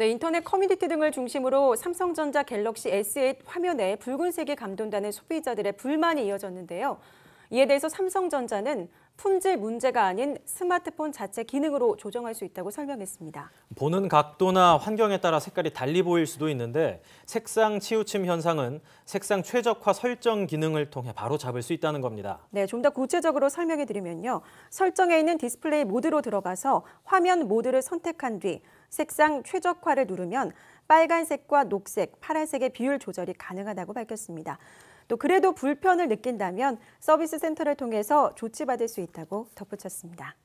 네, 인터넷 커뮤니티 등을 중심으로 삼성전자 갤럭시 S8 화면에 붉은색이 감돈다는 소비자들의 불만이 이어졌는데요. 이에 대해서 삼성전자는 품질 문제가 아닌 스마트폰 자체 기능으로 조정할 수 있다고 설명했습니다. 보는 각도나 환경에 따라 색깔이 달리 보일 수도 있는데 색상 치우침 현상은 색상 최적화 설정 기능을 통해 바로 잡을 수 있다는 겁니다. 네, 좀 더 구체적으로 설명해 드리면요. 설정에 있는 디스플레이 모드로 들어가서 화면 모드를 선택한 뒤 색상 최적화를 누르면 빨간색과 녹색, 파란색의 비율 조절이 가능하다고 밝혔습니다. 또 그래도 불편을 느낀다면 서비스 센터를 통해서 조치받을 수 있다. 있다고 덧붙였습니다.